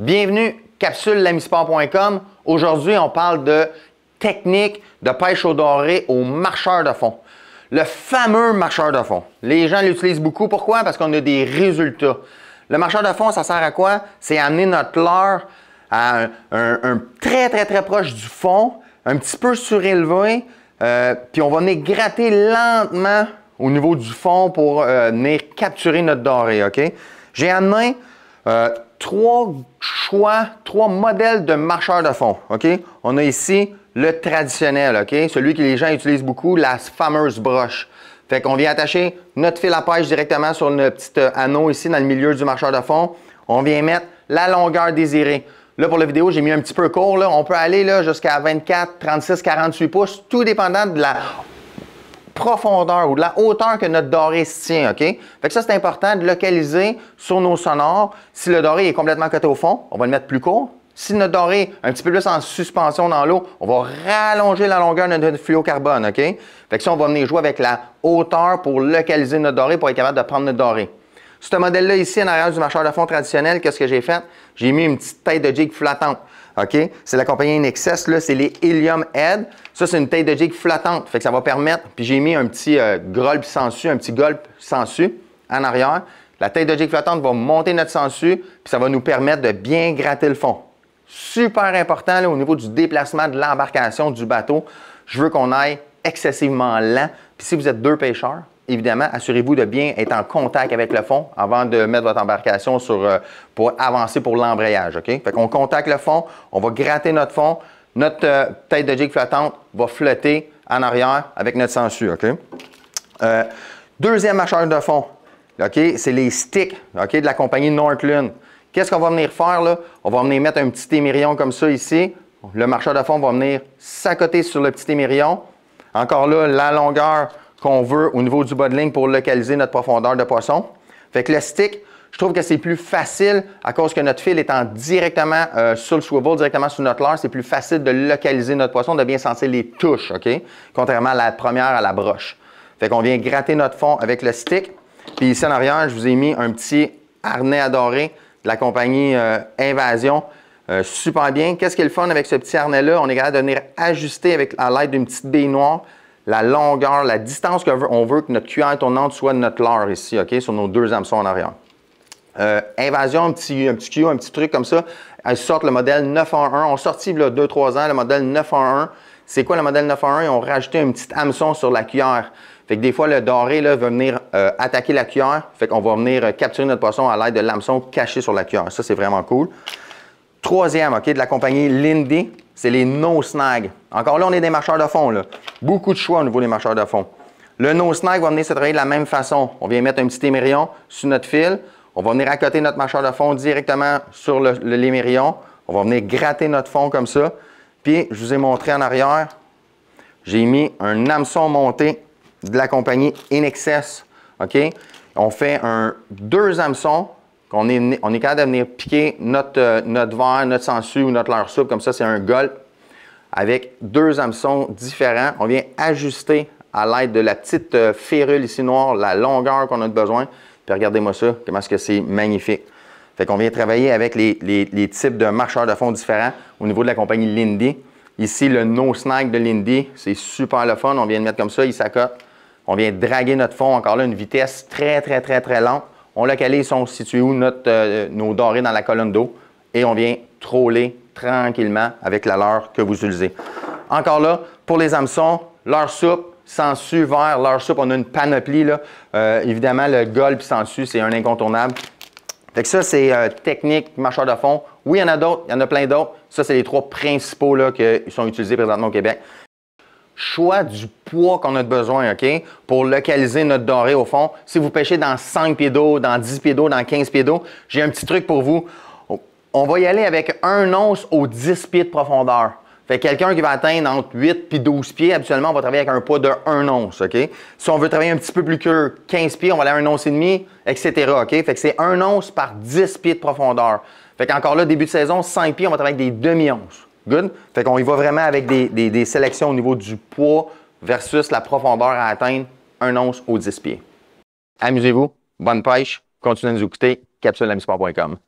Bienvenue, capsule-lamisport.com Aujourd'hui, on parle de technique de pêche au doré au marcheur de fond. Le fameux marcheur de fond. Les gens l'utilisent beaucoup. Pourquoi? Parce qu'on a des résultats. Le marcheur de fond, ça sert à quoi? C'est amener notre leurre à un, très, très, très proche du fond, un petit peu surélevé, euh, puis on va venir gratter lentement au niveau du fond pour euh, venir capturer notre doré, OK? J'ai amené euh, trois choix, trois modèles de marcheurs de fond. OK? On a ici le traditionnel, OK? Celui que les gens utilisent beaucoup, la fameuse broche. Fait qu'on vient attacher notre fil à pêche directement sur notre petit euh, anneau ici dans le milieu du marcheur de fond. On vient mettre la longueur désirée. Là, pour la vidéo, j'ai mis un petit peu court. Là. On peut aller jusqu'à 24, 36, 48 pouces, tout dépendant de la profondeur ou de la hauteur que notre doré se tient, OK? Fait que ça, c'est important de localiser sur nos sonores. Si le doré est complètement coté au fond, on va le mettre plus court. Si notre doré est un petit peu plus en suspension dans l'eau, on va rallonger la longueur de notre carbone OK? Fait que ça, on va venir jouer avec la hauteur pour localiser notre doré, pour être capable de prendre notre doré. Ce modèle-là ici, en arrière du marcheur de fond traditionnel, qu'est-ce que j'ai fait? J'ai mis une petite tête de jig flottante. OK? C'est la compagnie Inexcess, là, c'est les Helium Head. Ça, c'est une taille de jig flottante. Fait que ça va permettre. Puis j'ai mis un petit euh, golpe sans sensu, un petit sans sensu en arrière. La taille de jig flottante va monter notre sensu, puis ça va nous permettre de bien gratter le fond. Super important au niveau du déplacement de l'embarcation du bateau. Je veux qu'on aille excessivement lent. Puis si vous êtes deux pêcheurs, évidemment, assurez-vous de bien être en contact avec le fond avant de mettre votre embarcation sur, euh, pour avancer pour l'embrayage. OK? Fait qu'on contacte le fond, on va gratter notre fond, notre euh, tête de jig flottante va flotter en arrière avec notre sensu. Euh, deuxième marcheur de fond, c'est les sticks de la compagnie Northland. Qu'est-ce qu'on va venir faire là? On va venir mettre un petit émirion comme ça ici. Le marcheur de fond va venir s'accoter sur le petit émirion. Encore là, la longueur qu'on veut au niveau du bas ligne pour localiser notre profondeur de poisson. Fait que le stick, je trouve que c'est plus facile à cause que notre fil étant directement euh, sur le swivel, directement sur notre large, c'est plus facile de localiser notre poisson, de bien sentir les touches, OK? Contrairement à la première à la broche. Fait qu'on vient gratter notre fond avec le stick. Puis ici en arrière, je vous ai mis un petit harnais adoré de la compagnie euh, Invasion. Euh, super bien. Qu'est-ce qui est le fun avec ce petit harnais-là? On est capable de venir ajuster avec, à l'aide d'une petite baignoire la longueur, la distance qu'on veut que notre cuillère tournante soit notre leur ici, OK, sur nos deux hameçons en arrière. Euh, invasion, un petit, un petit un petit truc comme ça. Elles sortent le modèle 9 en 1. On sortit il y a 2-3 ans le modèle 9 en 1. C'est quoi le modèle 9 en 1? Ils ont rajouté un petit hameçon sur la cuillère. Fait que des fois, le doré là, va venir euh, attaquer la cuillère. Fait qu'on va venir euh, capturer notre poisson à l'aide de l'hameçon caché sur la cuillère. Ça, c'est vraiment cool. Troisième, OK, de la compagnie Lindy c'est les no-snags. Encore là, on est des marcheurs de fond. Beaucoup de choix au niveau des marcheurs de fond. Le no-snag va venir se travailler de la même façon. On vient mettre un petit émerillon sur notre fil. On va venir accoter notre marcheur de fond directement sur le, On va venir gratter notre fond comme ça. Puis, je vous ai montré en arrière, j'ai mis un hameçon monté de la compagnie In On fait un deux hameçons on est, on est capable de venir piquer notre, euh, notre verre, notre sangsue ou notre leur soupe, comme ça, c'est un golpe. Avec deux hameçons différents, on vient ajuster à l'aide de la petite euh, férule ici noire, la longueur qu'on a besoin. Puis regardez-moi ça, comment est-ce que c'est magnifique. Fait qu'on vient travailler avec les, types de marcheurs de fond différents au niveau de la compagnie Lindy. Ici, le no snack de Lindy, c'est super le fun. On vient le mettre comme ça, il s'accote. On vient draguer notre fond, encore là, une vitesse très, très, très, très lente. On localise sont situés où euh, nos dorés dans la colonne d'eau et on vient troller tranquillement avec la leurre que vous utilisez. Encore là, pour les hameçons, leur soupe, su, vert, leur soupe, on a une panoplie. Là. Euh, évidemment, le golpe su c'est un incontournable. Fait ça, c'est euh, technique, marcheur de fond. Oui, il y en a d'autres, il y en a plein d'autres. Ça, c'est les trois principaux là, qui sont utilisés présentement au Québec choix du poids qu'on a besoin, OK, pour localiser notre doré au fond. Si vous pêchez dans 5 pieds d'eau, dans 10 pieds d'eau, dans 15 pieds d'eau, j'ai un petit truc pour vous. On va y aller avec 1 once aux 10 pieds de profondeur. Fait quelqu'un qui va atteindre entre 8 et 12 pieds, habituellement, on va travailler avec un poids de 1 once, OK? Si on veut travailler un petit peu plus que 15 pieds, on va aller à 1 once et demi, etc., OK? Fait que c'est 1 once par 10 pieds de profondeur. Fait qu'encore là, début de saison, 5 pieds, on va travailler avec des demi-onces. Good? Fait qu'on y va vraiment avec des, sélections au niveau du poids versus la profondeur à atteindre, un once aux 10 pieds. Amusez-vous, bonne pêche, continuez à nous écouter, capsulelamisport.com.